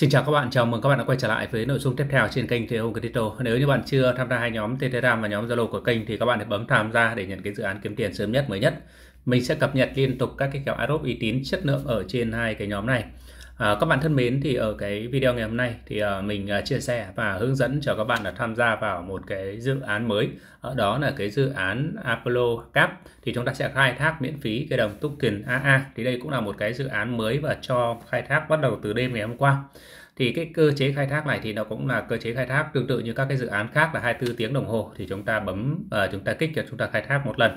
Xin chào các bạn, chào mừng các bạn đã quay trở lại với nội dung tiếp theo trên kênh thế Hùng Crypto. Nếu như bạn chưa tham gia hai nhóm Telegram và nhóm Zalo của kênh thì các bạn hãy bấm tham gia để nhận cái dự án kiếm tiền sớm nhất mới nhất. Mình sẽ cập nhật liên tục các cái kèo AROP uy tín chất lượng ở trên hai cái nhóm này. À, các bạn thân mến thì ở cái video ngày hôm nay thì uh, mình uh, chia sẻ và hướng dẫn cho các bạn là tham gia vào một cái dự án mới ở đó là cái dự án Apollo Cap thì chúng ta sẽ khai thác miễn phí cái đồng token AA thì đây cũng là một cái dự án mới và cho khai thác bắt đầu từ đêm ngày hôm qua thì cái cơ chế khai thác này thì nó cũng là cơ chế khai thác tương tự như các cái dự án khác là 24 tiếng đồng hồ thì chúng ta bấm uh, chúng ta kích cho chúng ta khai thác một lần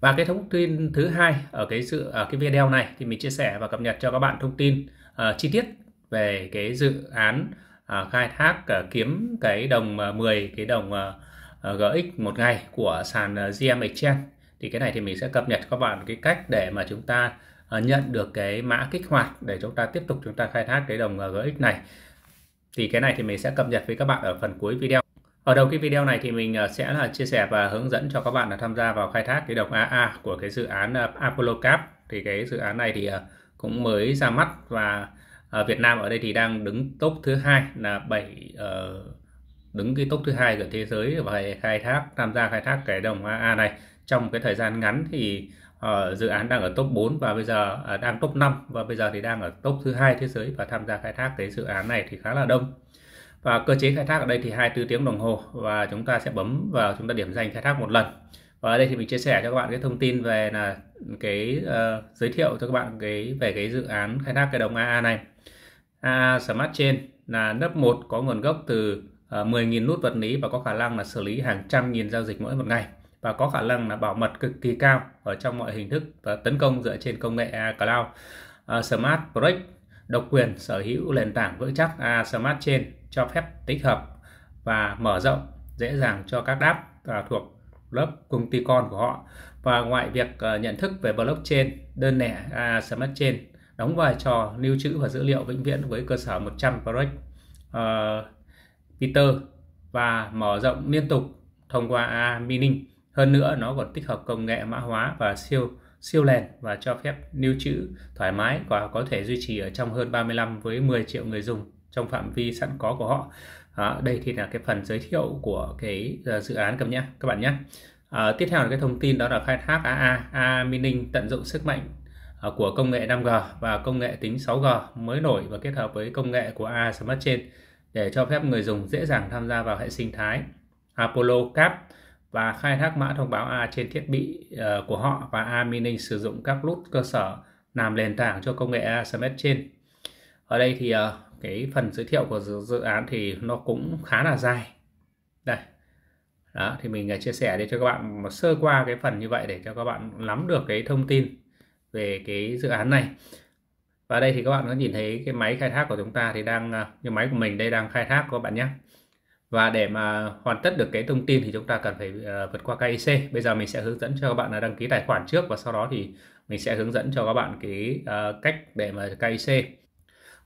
và cái thông tin thứ hai ở cái dự ở cái video này thì mình chia sẻ và cập nhật cho các bạn thông tin uh, chi tiết về cái dự án uh, khai thác uh, kiếm cái đồng uh, 10 cái đồng uh, uh, GX một ngày của sàn uh, GM Exchange thì cái này thì mình sẽ cập nhật các bạn cái cách để mà chúng ta nhận được cái mã kích hoạt để chúng ta tiếp tục chúng ta khai thác cái đồng uh, GX này thì cái này thì mình sẽ cập nhật với các bạn ở phần cuối video ở đầu cái video này thì mình sẽ là chia sẻ và hướng dẫn cho các bạn là tham gia vào khai thác cái đồng AA của cái dự án Apollo Cap thì cái dự án này thì cũng mới ra mắt và à, Việt Nam ở đây thì đang đứng top thứ hai là bảy uh, đứng cái top thứ hai của thế giới về khai thác tham gia khai thác cái đồng AA này trong cái thời gian ngắn thì uh, dự án đang ở top 4 và bây giờ uh, đang top 5 và bây giờ thì đang ở top thứ hai thế giới và tham gia khai thác cái dự án này thì khá là đông và cơ chế khai thác ở đây thì 24 tiếng đồng hồ và chúng ta sẽ bấm vào chúng ta điểm danh khai thác một lần và ở đây thì mình chia sẻ cho các bạn cái thông tin về là cái uh, giới thiệu cho các bạn cái về cái dự án khai thác cái đồng AA này AA Smart Chain là lớp 1 có nguồn gốc từ uh, ờ, 10.000 nút vật lý và có khả năng là xử lý hàng trăm nghìn giao dịch mỗi một ngày và có khả năng là bảo mật cực kỳ cao ở trong mọi hình thức và tấn công dựa trên công nghệ AA Cloud uh, Smart Project độc quyền sở hữu nền tảng vững chắc AA Smart Chain cho phép tích hợp và mở rộng dễ dàng cho các đáp thuộc lớp công ty con của họ và ngoài việc ờ, nhận thức về blockchain đơn lẻ à, smart chain đóng vai trò lưu trữ và dữ liệu vĩnh viễn với cơ sở 100 project uh, Peter và mở rộng liên tục thông qua A mining hơn nữa nó còn tích hợp công nghệ mã hóa và siêu siêu lèn và cho phép lưu trữ thoải mái và có thể duy trì ở trong hơn 35 với 10 triệu người dùng trong phạm vi sẵn có của họ à, đây thì là cái phần giới thiệu của cái ờ, dự án cầm nhé các bạn nhé à, ờ, tiếp theo là cái thông tin đó là khai thác AA A Mining tận dụng sức mạnh ờ, của công nghệ 5G và công nghệ tính 6G mới nổi và kết hợp với công nghệ của A Smart Chain để cho phép người dùng dễ dàng tham gia vào hệ sinh thái Apollo Cap và khai thác mã thông báo A trên thiết bị uh, của họ và A Mining sử dụng các nút cơ sở làm nền tảng cho công nghệ A Smart Chain. Ở đây thì uh, cái phần giới thiệu của dự, dự án thì nó cũng khá là dài đây đó thì mình à, chia sẻ để cho các bạn sơ qua cái phần như vậy để cho các bạn nắm được cái thông tin về cái dự án này và đây thì các bạn có nhìn thấy cái máy khai thác của chúng ta thì đang à, như máy của mình đây đang khai thác các bạn nhé và để mà hoàn tất được cái thông tin thì chúng ta cần phải uh, vượt qua KIC bây giờ mình sẽ hướng dẫn cho các bạn là đăng ký tài khoản trước và sau đó thì mình sẽ hướng dẫn cho các bạn cái uh, cách để mà KIC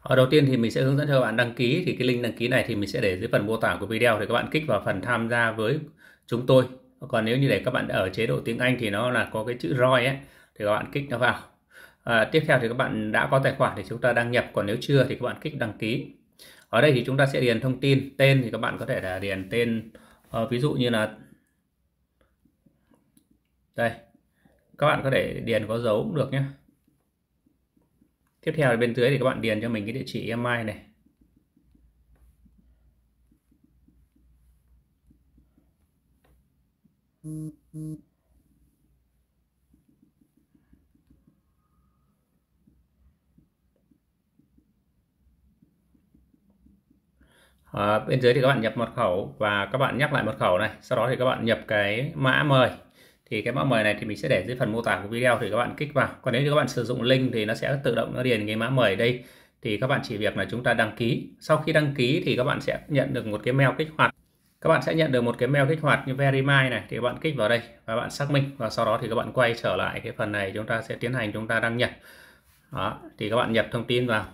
ở ờ, đầu tiên thì mình sẽ hướng dẫn cho các bạn đăng ký thì cái link đăng ký này thì mình sẽ để dưới phần mô tả của video để các bạn kích vào phần tham gia với chúng tôi. Còn nếu như để các bạn ở chế độ tiếng Anh thì nó là có cái chữ ROI ấy thì các bạn kích nó vào. À, tiếp theo thì các bạn đã có tài khoản thì chúng ta đăng nhập còn nếu chưa thì các bạn kích đăng ký. Ở đây thì chúng ta sẽ điền thông tin, tên thì các bạn có thể là điền tên uh, ví dụ như là đây. Các bạn có thể điền có dấu cũng được nhé tiếp theo ở bên dưới thì các bạn điền cho mình cái địa chỉ email này À, bên dưới thì các bạn nhập mật khẩu và các bạn nhắc lại mật khẩu này sau đó thì các bạn nhập cái mã mời thì cái mã mời này thì mình sẽ để dưới phần mô tả của video thì các bạn kích vào còn nếu như các bạn sử dụng link thì nó sẽ tự động nó điền cái mã mời đây thì các bạn chỉ việc là chúng ta đăng ký sau khi đăng ký thì các bạn sẽ nhận được một cái mail kích hoạt các bạn sẽ nhận được một cái mail kích hoạt như Verify này thì các bạn kích vào đây và bạn xác minh và sau đó thì các bạn quay trở lại cái phần này chúng ta sẽ tiến hành chúng ta đăng nhập đó, thì các bạn nhập thông tin vào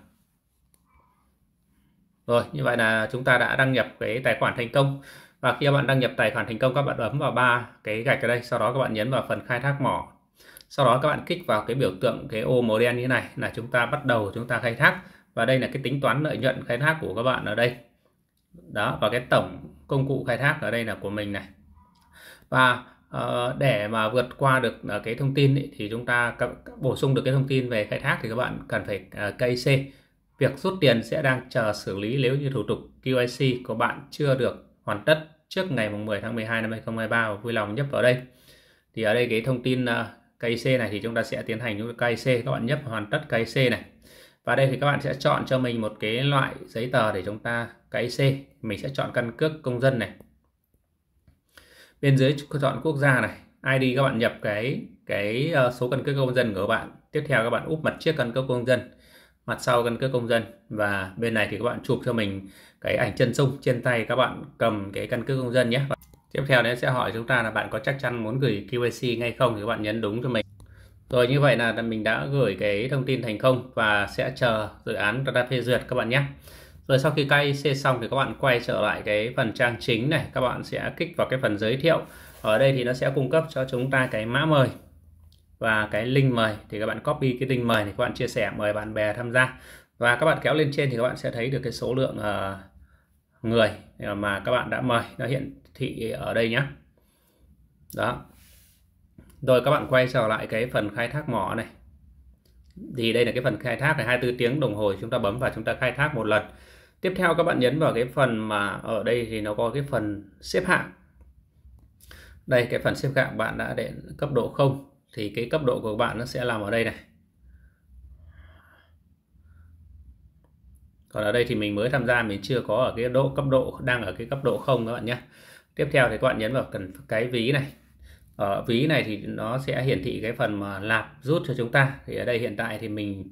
rồi như vậy là chúng ta đã đăng nhập cái tài khoản thành công và khi các bạn đăng nhập tài khoản thành công các bạn ấn vào ba cái gạch ở đây sau đó các bạn nhấn vào phần khai thác mỏ sau đó các bạn kích vào cái biểu tượng cái ô màu đen như thế này là chúng ta bắt đầu chúng ta khai thác và đây là cái tính toán lợi nhuận khai thác của các bạn ở đây đó và cái tổng công cụ khai thác ở đây là của mình này và uh, để mà vượt qua được uh, cái thông tin ý, thì chúng ta bổ sung được cái thông tin về khai thác thì các bạn cần phải uh, ờ, KIC việc rút tiền sẽ đang chờ xử lý nếu như thủ tục KYC của bạn chưa được hoàn tất trước ngày 10 tháng 12 năm 2023 và vui lòng nhấp vào đây. Thì ở đây cái thông tin à, KIC này thì chúng ta sẽ tiến hành KIC các bạn nhấp hoàn tất KIC này. Và đây thì các bạn sẽ chọn cho mình một cái loại giấy tờ để chúng ta KIC. Mình sẽ chọn căn cước công dân này. Bên dưới chọn quốc gia này, ID các bạn nhập cái cái ờ, số căn cước công dân của các bạn. Tiếp theo các bạn úp mặt chiếc căn cước công dân mặt sau căn cước công dân và bên này thì các bạn chụp cho mình cái ảnh chân sung trên tay các bạn cầm cái căn cước công dân nhé và tiếp theo nó sẽ hỏi chúng ta là bạn có chắc chắn muốn gửi KYC ngay không thì các bạn nhấn đúng cho mình rồi như vậy là mình đã gửi cái thông tin thành công và sẽ chờ dự án đã phê duyệt các bạn nhé rồi sau khi KYC xong thì các bạn quay trở lại cái phần trang chính này các bạn sẽ kích vào cái phần giới thiệu ở đây thì nó sẽ cung cấp cho chúng ta cái mã mời và cái link mời thì các bạn copy cái link mời thì các bạn chia sẻ mời bạn bè tham gia và các bạn kéo lên trên thì các bạn sẽ thấy được cái số lượng ờ, người ờ, mà các bạn đã mời nó hiện thị ở đây nhé đó rồi các bạn quay trở lại cái phần khai thác mỏ này thì đây là cái phần khai thác này 24 tiếng đồng hồ chúng ta bấm và chúng ta khai thác một lần tiếp theo các bạn nhấn vào cái phần mà ở đây thì nó có cái phần xếp hạng đây cái phần xếp hạng bạn đã để cấp độ 0 thì cái cấp độ của các bạn nó sẽ làm ở đây này còn ở đây thì mình mới tham gia mình chưa có ở cái độ cấp độ đang ở cái cấp độ không các bạn nhé tiếp theo thì các bạn nhấn vào cần cái ví này ở ví này thì nó sẽ hiển thị cái phần mà lạp rút cho chúng ta thì ở đây hiện tại thì mình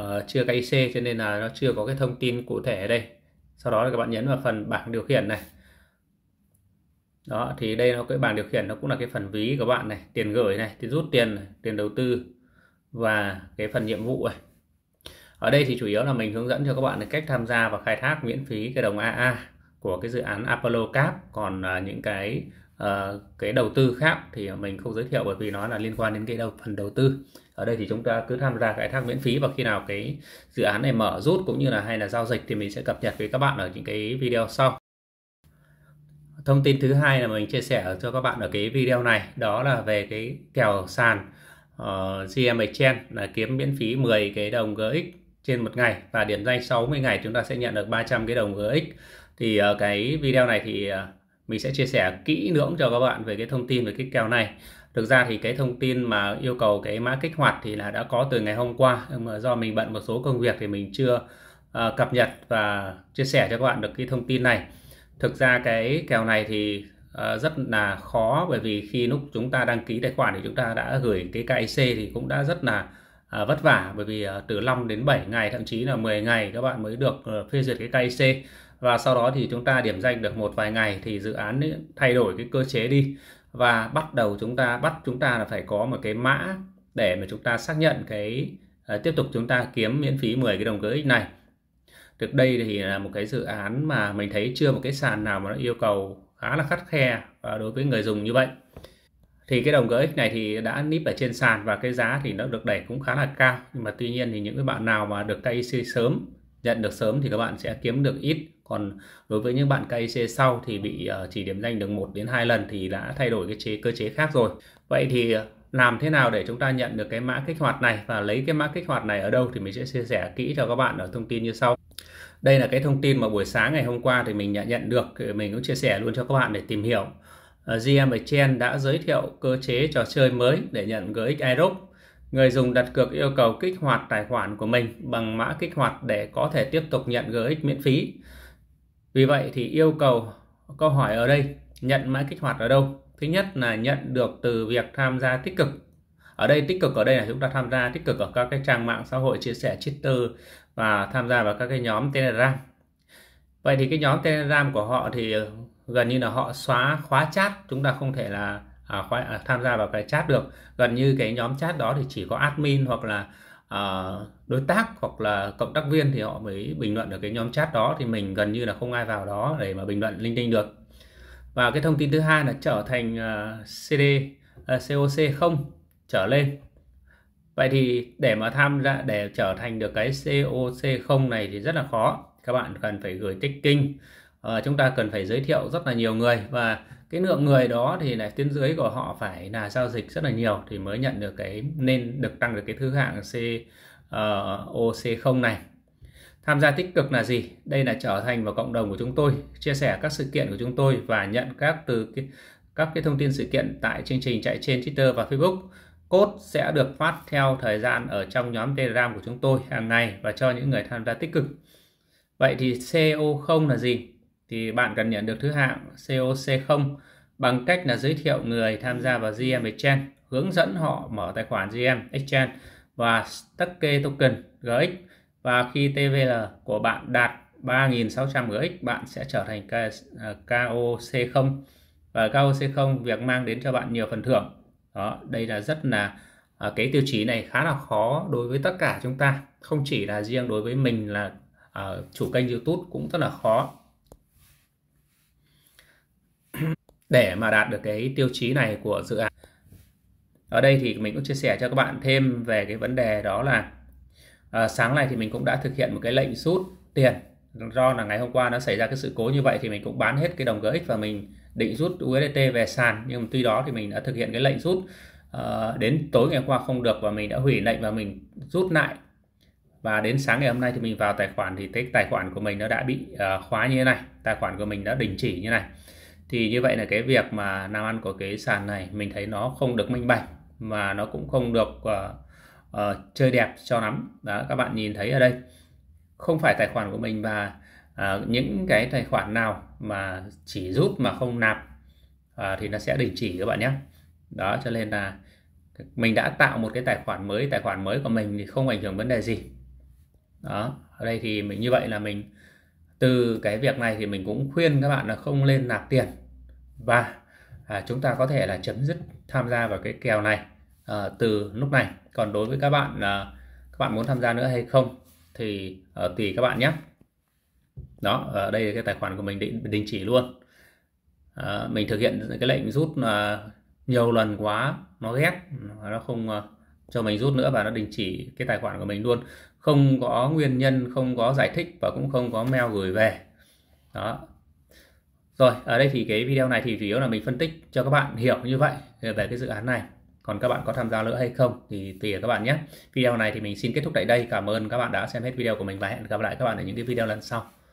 uh, chưa cái IC cho nên là nó chưa có cái thông tin cụ thể ở đây sau đó là các bạn nhấn vào phần bảng điều khiển này đó thì đây nó cái bảng điều khiển nó cũng là cái phần ví của bạn này tiền gửi này tiền rút tiền này, tiền đầu tư và cái phần nhiệm vụ này ở đây thì chủ yếu là mình hướng dẫn cho các bạn cách tham gia và khai thác miễn phí cái đồng AA của cái dự án Apollo Cap còn à, những cái uh, cái đầu tư khác thì mình không giới thiệu bởi vì nó là liên quan đến cái đầu phần đầu tư ở đây thì chúng ta cứ tham gia khai thác miễn phí và khi nào cái dự án này mở rút cũng như là hay là giao dịch thì mình sẽ cập nhật với các bạn ở những cái video sau thông tin thứ hai là mình chia sẻ cho các bạn ở cái video này đó là về cái kèo sàn uh, ờ, GM Exchange là kiếm miễn phí 10 cái đồng GX trên một ngày và điểm danh 60 ngày chúng ta sẽ nhận được 300 cái đồng GX thì uh, cái video này thì uh, mình sẽ chia sẻ kỹ lưỡng cho các bạn về cái thông tin về cái kèo này thực ra thì cái thông tin mà yêu cầu cái mã kích hoạt thì là đã có từ ngày hôm qua nhưng mà do mình bận một số công việc thì mình chưa uh, cập nhật và chia sẻ cho các bạn được cái thông tin này thực ra cái kèo này thì uh, rất là khó bởi vì khi lúc chúng ta đăng ký tài khoản thì chúng ta đã gửi cái KIC thì cũng đã rất là uh, vất vả bởi vì uh, từ 5 đến 7 ngày thậm chí là 10 ngày các bạn mới được uh, phê duyệt cái KIC và sau đó thì chúng ta điểm danh được một vài ngày thì dự án ấy thay đổi cái cơ chế đi và bắt đầu chúng ta bắt chúng ta là phải có một cái mã để mà chúng ta xác nhận cái uh, tiếp tục chúng ta kiếm miễn phí 10 cái đồng GX này được đây thì là một cái dự án mà mình thấy chưa một cái sàn nào mà nó yêu cầu khá là khắt khe và đối với người dùng như vậy thì cái đồng GX này thì đã níp ở trên sàn và cái giá thì nó được đẩy cũng khá là cao nhưng mà tuy nhiên thì những cái bạn nào mà được KIC sớm nhận được sớm thì các bạn sẽ kiếm được ít còn đối với những bạn KIC sau thì bị ờ, chỉ điểm danh được 1 đến 2 lần thì đã thay đổi cái chế cơ chế khác rồi vậy thì ờ, làm thế nào để chúng ta nhận được cái mã kích hoạt này và lấy cái mã kích hoạt này ở đâu thì mình sẽ chia sẻ kỹ cho các bạn ở thông tin như sau đây là cái thông tin mà buổi sáng ngày hôm qua thì mình đã nhận được mình cũng chia sẻ luôn cho các bạn để tìm hiểu ờ, GM Chen đã giới thiệu cơ chế trò chơi mới để nhận GX Aerox người dùng đặt cược yêu cầu kích hoạt tài khoản của mình bằng mã kích hoạt để có thể tiếp tục nhận GX miễn phí vì vậy thì yêu cầu câu hỏi ở đây nhận mã kích hoạt ở đâu thứ nhất là nhận được từ việc tham gia tích cực ở đây tích cực ở đây là chúng ta tham gia tích cực ở các cái trang mạng xã hội chia sẻ Twitter và tham gia vào các cái nhóm Telegram vậy thì cái nhóm Telegram của họ thì ờ, gần như là họ xóa khóa chat chúng ta không thể là à, khóa, à, tham gia vào cái chat được gần như cái nhóm chat đó thì chỉ có admin hoặc là à, đối tác hoặc là cộng tác viên thì họ mới bình luận được cái nhóm chat đó thì mình gần như là không ai vào đó để mà bình luận linh tinh được và cái thông tin thứ hai là trở thành uh, ờ, CD uh, COC 0 trở lên Vậy thì để mà tham gia để trở thành được cái COC0 này thì rất là khó. Các bạn cần phải gửi tích kinh. À, chúng ta cần phải giới thiệu rất là nhiều người và cái lượng người đó thì là tuyến dưới của họ phải là giao dịch rất là nhiều thì mới nhận được cái nên được tăng được cái thứ hạng coc 0 ờ, này. Tham gia tích cực là gì? Đây là trở thành vào cộng đồng của chúng tôi, chia sẻ các sự kiện của chúng tôi và nhận các từ các cái thông tin sự kiện tại chương trình chạy trên Twitter và Facebook Cốt sẽ được phát theo thời gian ở trong nhóm Telegram của chúng tôi hàng ngày và cho những người tham gia tích cực. Vậy thì CO0 là gì? Thì bạn cần nhận được thứ hạng COC0 bằng cách là giới thiệu người tham gia vào GM Exchange, hướng dẫn họ mở tài khoản GM Exchange và tắc kê token GX và khi TVL của bạn đạt 3.600 GX bạn sẽ trở thành KOC0 ờ, và KOC0 việc mang đến cho bạn nhiều phần thưởng đó đây là rất là à, cái tiêu chí này khá là khó đối với tất cả chúng ta không chỉ là riêng đối với mình là à, chủ kênh YouTube cũng rất là khó để mà đạt được cái tiêu chí này của dự án ở đây thì mình cũng chia sẻ cho các bạn thêm về cái vấn đề đó là à, sáng nay thì mình cũng đã thực hiện một cái lệnh rút tiền do là ngày hôm qua nó xảy ra cái sự cố như vậy thì mình cũng bán hết cái đồng GX và mình định rút USDT về sàn nhưng mà tuy đó thì mình đã thực hiện cái lệnh rút uh, đến tối ngày qua không được và mình đã hủy lệnh và mình rút lại và đến sáng ngày hôm nay thì mình vào tài khoản thì cái tài khoản của mình nó đã bị uh, khóa như thế này tài khoản của mình đã đình chỉ như này thì như vậy là cái việc mà nam ăn của cái sàn này mình thấy nó không được minh bạch mà nó cũng không được uh, uh, chơi đẹp cho lắm đó các bạn nhìn thấy ở đây không phải tài khoản của mình và Ờ, những cái tài khoản nào mà chỉ rút mà không nạp à, thì nó sẽ đình chỉ các bạn nhé đó cho nên là mình đã tạo một cái tài khoản mới tài khoản mới của mình thì không ảnh hưởng vấn đề gì đó ở đây thì mình như vậy là mình từ cái việc này thì mình cũng khuyên các bạn là không lên nạp tiền và à, chúng ta có thể là chấm dứt tham gia vào cái kèo này à, từ lúc này còn đối với các bạn à, các bạn muốn tham gia nữa hay không thì à, tùy các bạn nhé đó ở đây cái tài khoản của mình định đình chỉ luôn à, mình thực hiện cái lệnh rút là ờ, nhiều lần quá nó ghét nó không ờ, cho mình rút nữa và nó đình chỉ cái tài khoản của mình luôn không có nguyên nhân không có giải thích và cũng không có mail gửi về đó rồi ở đây thì cái video này thì chủ yếu là mình phân tích cho các bạn hiểu như vậy về cái dự án này còn các bạn có tham gia nữa hay không thì tùy các bạn nhé video này thì mình xin kết thúc tại đây cảm ơn các bạn đã xem hết video của mình và hẹn gặp lại các bạn ở những cái video lần sau